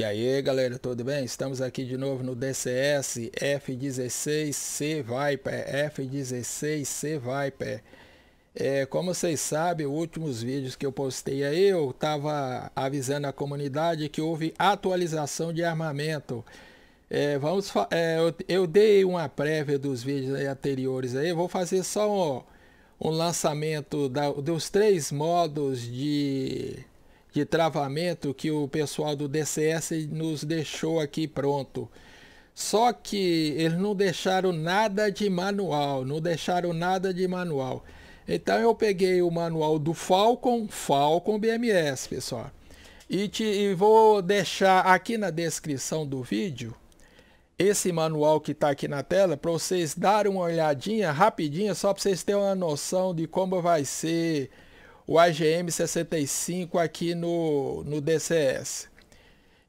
E aí galera, tudo bem? Estamos aqui de novo no DCS F16C Viper, F16C Viper. É, como vocês sabem, os últimos vídeos que eu postei aí, eu estava avisando a comunidade que houve atualização de armamento. É, vamos é, eu, eu, dei uma prévia dos vídeos anteriores aí, vou fazer só um, um lançamento da, dos três modos de de travamento que o pessoal do DCS nos deixou aqui pronto. Só que eles não deixaram nada de manual, não deixaram nada de manual. Então eu peguei o manual do Falcon, Falcon BMS, pessoal. E, te, e vou deixar aqui na descrição do vídeo esse manual que está aqui na tela para vocês darem uma olhadinha rapidinha, só para vocês terem uma noção de como vai ser o AGM65 aqui no, no DCS.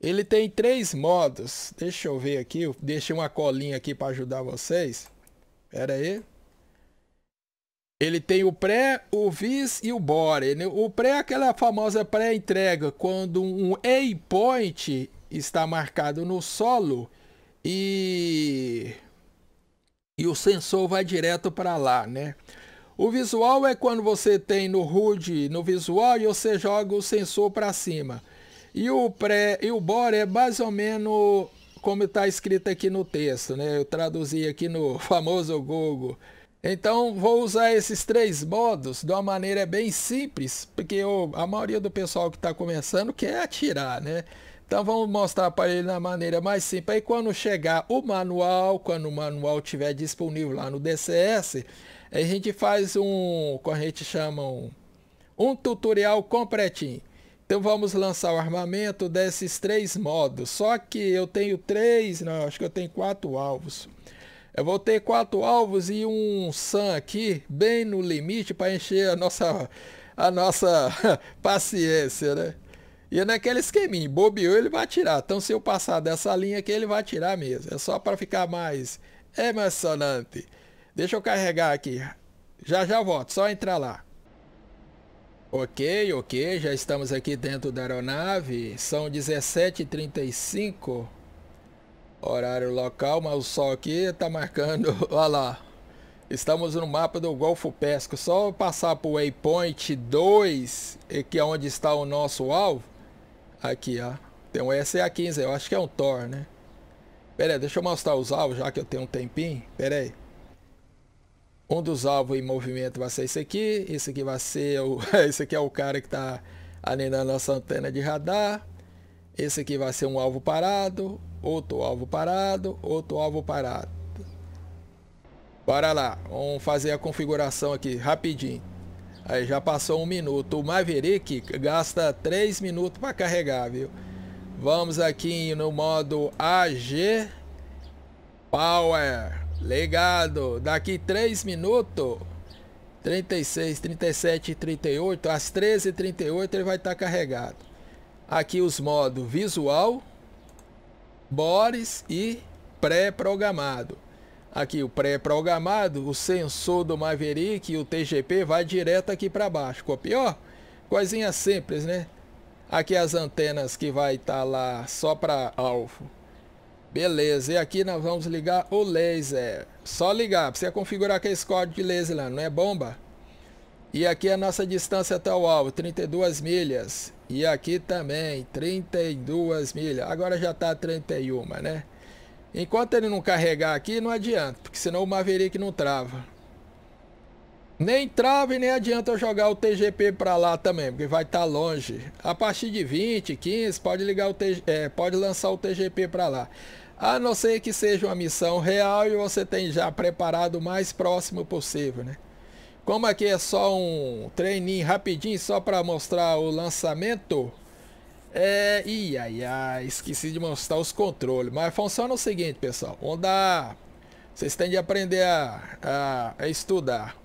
Ele tem três modos. Deixa eu ver aqui. Eu deixei uma colinha aqui para ajudar vocês. Pera aí. Ele tem o pré, o vis e o bore. O pré é aquela famosa pré-entrega, quando um waypoint está marcado no solo e, e o sensor vai direto para lá, né? O visual é quando você tem no HUD, no visual, e você joga o sensor para cima. E o pré e o bore é mais ou menos como está escrito aqui no texto, né? Eu traduzi aqui no famoso Google. Então vou usar esses três modos de uma maneira bem simples, porque eu, a maioria do pessoal que está começando quer atirar, né? Então vamos mostrar para ele na maneira mais simples. Aí quando chegar o manual, quando o manual tiver disponível lá no DCS, a gente faz um, como a gente chama, um, um tutorial completinho. Então vamos lançar o armamento desses três modos. Só que eu tenho três, não, acho que eu tenho quatro alvos. Eu vou ter quatro alvos e um Sun aqui, bem no limite, para encher a nossa, a nossa paciência, né? E é naquele esqueminha, bobeou ele vai tirar. Então se eu passar dessa linha aqui, ele vai tirar mesmo. É só para ficar mais emocionante. Deixa eu carregar aqui. Já já volto, só entrar lá. Ok, ok, já estamos aqui dentro da aeronave. São 17h35. Horário local, mas o sol aqui está marcando. Olha lá. Estamos no mapa do Golfo Pesco. Só passar para o Waypoint 2, é que é onde está o nosso alvo. Aqui, ó. Tem um SA-15, eu acho que é um Thor, né? Pera aí, deixa eu mostrar os alvos já que eu tenho um tempinho. Pera aí um dos alvos em movimento vai ser esse aqui, esse aqui vai ser o, esse aqui é o cara que está ali na nossa antena de radar, esse aqui vai ser um alvo parado, outro alvo parado, outro alvo parado. Bora lá, vamos fazer a configuração aqui rapidinho. Aí já passou um minuto. O Maverick gasta 3 minutos para carregar, viu? Vamos aqui no modo AG Power. Legado. Daqui 3 minutos, 36, 37 e 38, às 13h38 ele vai estar tá carregado. Aqui os modos visual, Boris e pré-programado. Aqui o pré-programado, o sensor do Maverick e o TGP vai direto aqui para baixo. Copiou? Coisinha simples, né? Aqui as antenas que vai estar tá lá só para alvo Beleza, e aqui nós vamos ligar o laser. Só ligar, precisa configurar aquele esse código de laser lá, não é bomba? E aqui a nossa distância até tá o alvo, 32 milhas. E aqui também, 32 milhas. Agora já está 31, né? Enquanto ele não carregar aqui, não adianta, porque senão o Maverick não trava. Nem trave, nem adianta eu jogar o TGP para lá também, porque vai estar tá longe. A partir de 20, 15, pode ligar o TG, é, pode lançar o TGP para lá. A não ser que seja uma missão real e você tem já preparado o mais próximo possível, né? Como aqui é só um treininho rapidinho, só para mostrar o lançamento. É, Ih, ai, ai, esqueci de mostrar os controles. Mas funciona o seguinte, pessoal. onda, Vocês têm de aprender a, a, a estudar.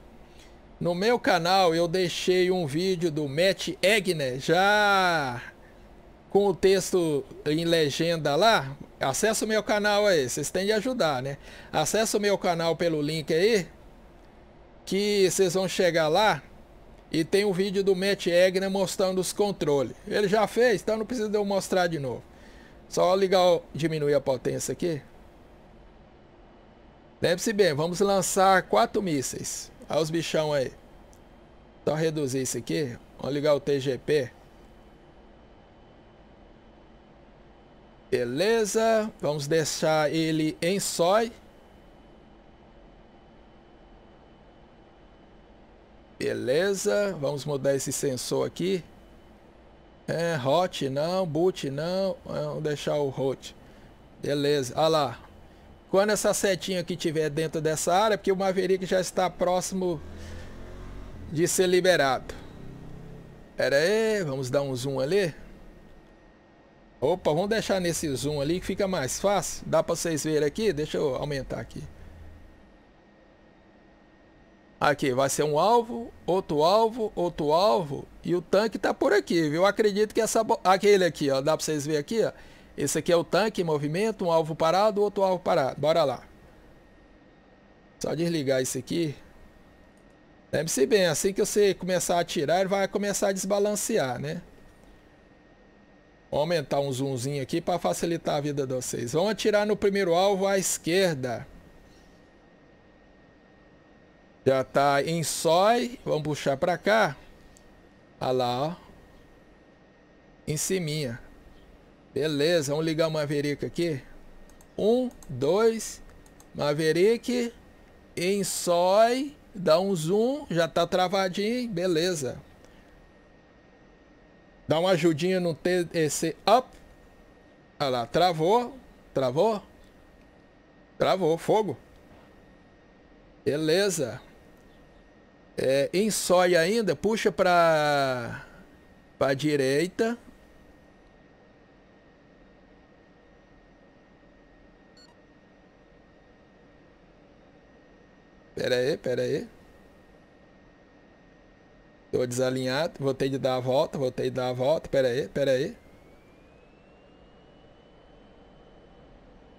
No meu canal eu deixei um vídeo do Matt Egner já com o texto em legenda lá. Acesse o meu canal aí, vocês têm de ajudar, né? Acesse o meu canal pelo link aí, que vocês vão chegar lá e tem um vídeo do Matt Egner mostrando os controles. Ele já fez, então não precisa eu mostrar de novo. Só ligar, diminuir a potência aqui. Lembre-se bem, vamos lançar quatro mísseis. Olha os bichão aí. Só reduzir isso aqui. Vamos ligar o TGP. Beleza. Vamos deixar ele em sói. Beleza. Vamos mudar esse sensor aqui. É, hot não, boot não. Vamos deixar o hot. Beleza. Olha lá. Quando essa setinha que tiver dentro dessa área, é porque o Maverick já está próximo de ser liberado. Pera aí, vamos dar um zoom ali. Opa, vamos deixar nesse zoom ali que fica mais fácil. Dá para vocês verem aqui? Deixa eu aumentar aqui. Aqui, vai ser um alvo, outro alvo, outro alvo. E o tanque tá por aqui, viu? Acredito que essa... Aquele aqui, ó. Dá pra vocês verem aqui, ó. Esse aqui é o tanque em movimento, um alvo parado, outro alvo parado. Bora lá. Só desligar isso aqui. Lembre-se bem, assim que você começar a atirar, ele vai começar a desbalancear, né? Vou aumentar um zoomzinho aqui para facilitar a vida de vocês. Vamos atirar no primeiro alvo à esquerda. Já tá em sói. Vamos puxar para cá. Olha lá, ó. Em cima. Beleza, vamos ligar o Maverick aqui. Um, dois, Maverick, sói, dá um zoom, já tá travadinho, beleza. Dá uma ajudinha no TDC up. Olha lá, travou, travou, travou, fogo. Beleza. É, sói ainda, puxa pra, pra direita, Pera aí, pera aí. Tô desalinhado, voltei de dar a volta, voltei de dar a volta, pera aí, pera aí.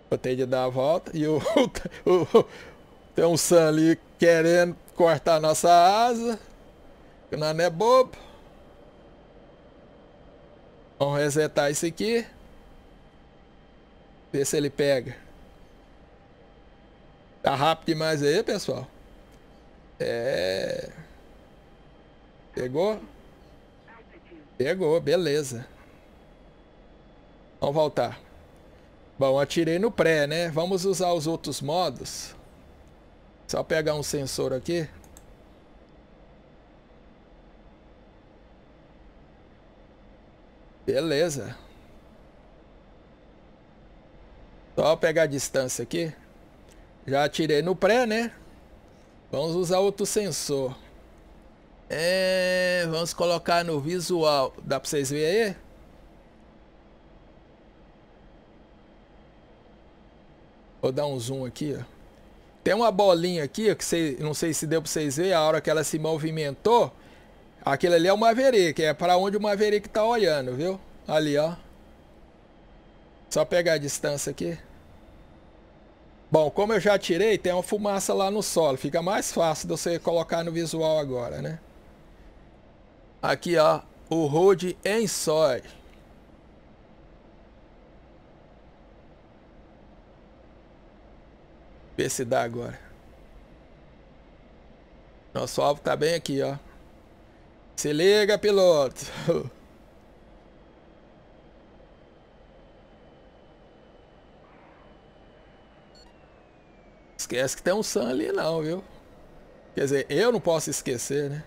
Voltei de dar a volta e o, o, o tem um Sam ali querendo cortar nossa asa. Que não é bobo. Vamos resetar isso aqui. Ver se ele pega. Tá rápido demais aí, pessoal. É... Pegou? Pegou, beleza. Vamos voltar. Bom, atirei no pré, né? Vamos usar os outros modos. Só pegar um sensor aqui. Beleza. Só pegar a distância aqui. Já atirei no pré, né? Vamos usar outro sensor. É, vamos colocar no visual. Dá pra vocês verem aí? Vou dar um zoom aqui, ó. Tem uma bolinha aqui, ó, que cê, não sei se deu pra vocês verem, a hora que ela se movimentou. Aquilo ali é o Maverick, é pra onde o Maverick tá olhando, viu? Ali, ó. Só pegar a distância aqui. Bom, como eu já tirei, tem uma fumaça lá no solo. Fica mais fácil de você colocar no visual agora, né? Aqui, ó. O road em soy. Vê se dá agora. Nosso alvo tá bem aqui, ó. Se liga, piloto. Esquece que tem um Sam ali não, viu? Quer dizer, eu não posso esquecer, né?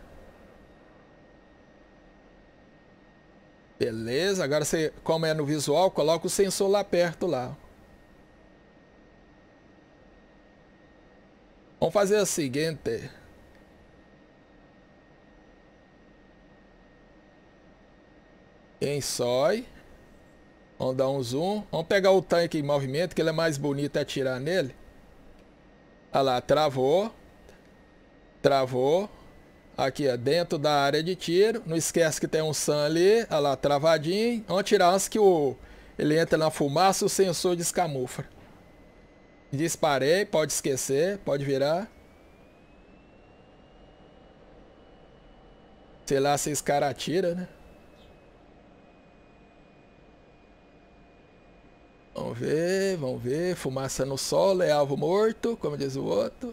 Beleza, agora você, como é no visual, coloca o sensor lá perto lá. Vamos fazer o seguinte. em sói. Vamos dar um zoom. Vamos pegar o tanque em movimento, que ele é mais bonito é atirar nele. Olha lá, travou. Travou. Aqui, ó, dentro da área de tiro. Não esquece que tem um sun ali. Olha lá, travadinho. Vamos tirar antes que o, ele entra na fumaça o sensor descamufla. Disparei, pode esquecer, pode virar. Sei lá se esse cara atira, né? Vamos ver, vamos ver. Fumaça no solo é alvo morto, como diz o outro.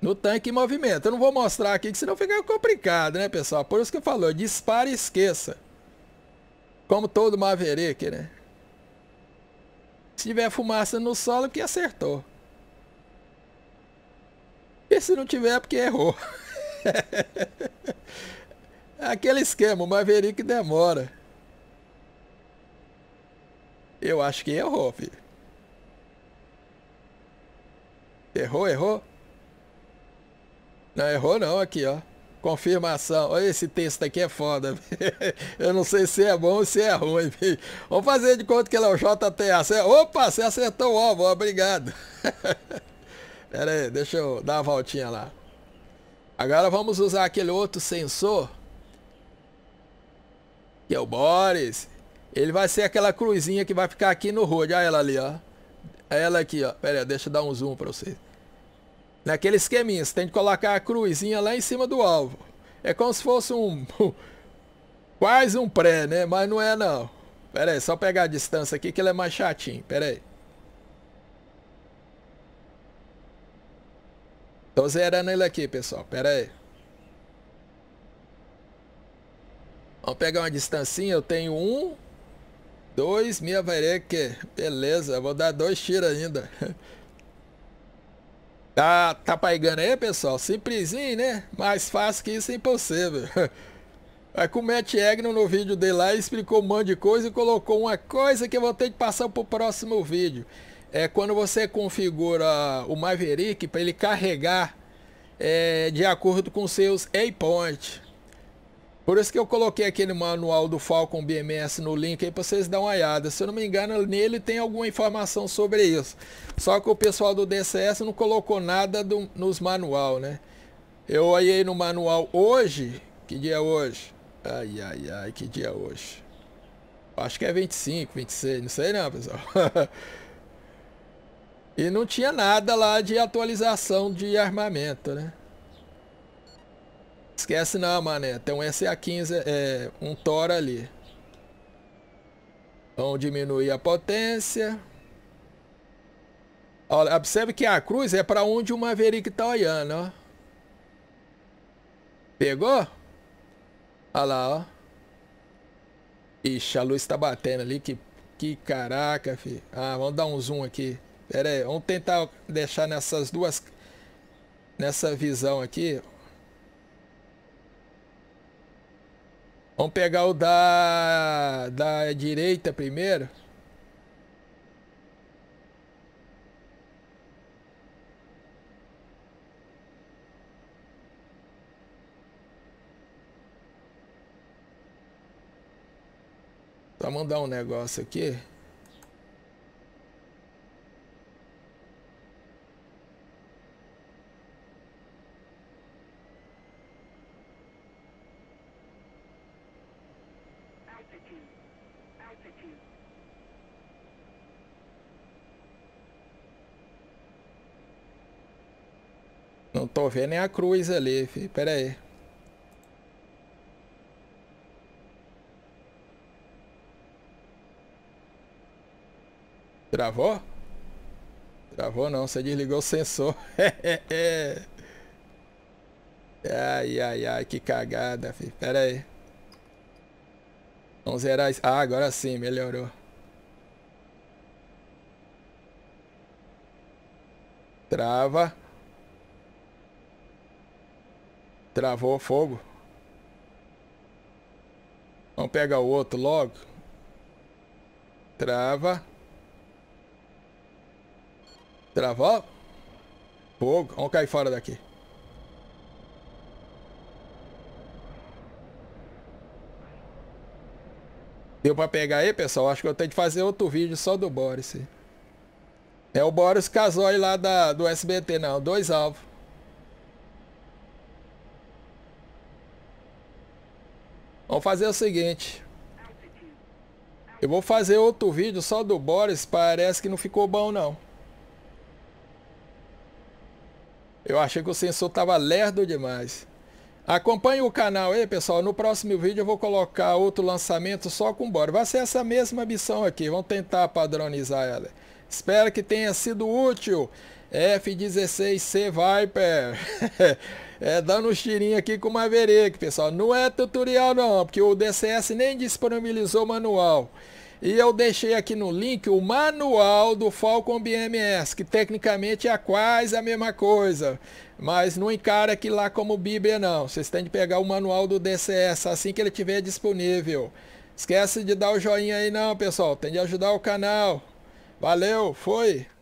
No tanque em movimento. Eu não vou mostrar aqui, que senão fica complicado, né, pessoal? Por isso que eu falo, dispara e esqueça. Como todo Maverick, né? Se tiver fumaça no solo, é porque acertou. E se não tiver, é porque errou. Aquele esquema, o Maverick demora. Eu acho que errou, filho. Errou, errou? Não, errou não aqui, ó. Confirmação. Olha esse texto aqui é foda. Eu não sei se é bom ou se é ruim. Vamos fazer de conta que ele é o JTA. Opa, você acertou o ovo. Obrigado. Pera aí, deixa eu dar uma voltinha lá. Agora vamos usar aquele outro sensor. Que é o Boris. Ele vai ser aquela cruzinha que vai ficar aqui no road. Olha ela ali, ó. Ela aqui, ó. Pera aí, deixa eu dar um zoom pra vocês. Naquele esqueminha, você tem que colocar a cruzinha lá em cima do alvo. É como se fosse um... quase um pré, né? Mas não é, não. Pera aí, só pegar a distância aqui que ele é mais chatinho. Pera aí. Tô zerando ele aqui, pessoal. Pera aí. Vamos pegar uma distancinha. Eu tenho um, Dois minha vareque. Beleza, vou dar dois tiros ainda. Tá, tá paigando aí, pessoal? Simplesinho, né? Mais fácil que isso é impossível. Aí com o Matt Egnon no vídeo dele lá, explicou um monte de coisa e colocou uma coisa que eu vou ter que passar pro próximo vídeo. É quando você configura o Maverick para ele carregar é, de acordo com seus waypoints. Por isso que eu coloquei aquele manual do Falcon BMS no link aí para vocês dar uma olhada. Se eu não me engano, nele tem alguma informação sobre isso. Só que o pessoal do DCS não colocou nada do, nos manual, né? Eu olhei no manual hoje. Que dia é hoje? Ai, ai, ai, que dia é hoje? Acho que é 25, 26, não sei não, pessoal. e não tinha nada lá de atualização de armamento, né? Esquece não, mané. Tem um SA-15, é, um Tora ali. Vamos diminuir a potência. Olha, observe que a cruz é para onde o Maverick tá olhando, ó. Pegou? Olha lá, ó. Ixi, a luz tá batendo ali. Que, que caraca, filho. Ah, vamos dar um zoom aqui. Pera aí, vamos tentar deixar nessas duas... Nessa visão aqui, ó. Vamos pegar o da, da direita primeiro. Só mandar um negócio aqui. Não tô vendo é a cruz ali, filho. Pera aí. Travou? Travou não, você desligou o sensor. ai, ai, ai, que cagada, filho. Pera aí. Vamos zerar isso. Ah, agora sim, melhorou. Trava. Travou o fogo. Vamos pegar o outro logo. Trava. Travou. Fogo. Vamos cair fora daqui. Deu pra pegar aí, pessoal? Acho que eu tenho que fazer outro vídeo só do Boris. É o Boris Casoy lá da, do SBT, não. Dois alvos. Vamos fazer o seguinte. Eu vou fazer outro vídeo só do Boris, parece que não ficou bom não. Eu achei que o sensor tava lerdo demais. Acompanhe o canal aí, pessoal. No próximo vídeo eu vou colocar outro lançamento só com Boris. Vai ser essa mesma missão aqui. Vamos tentar padronizar ela. Espero que tenha sido útil. F-16C Viper. é, dando um cheirinho aqui com o Maverick, pessoal. Não é tutorial não, porque o DCS nem disponibilizou manual. E eu deixei aqui no link o manual do Falcon BMS, que tecnicamente é quase a mesma coisa. Mas não encara aqui lá como Bíblia não. Vocês têm de pegar o manual do DCS assim que ele estiver disponível. Esquece de dar o joinha aí não, pessoal. Tem de ajudar o canal. Valeu, foi!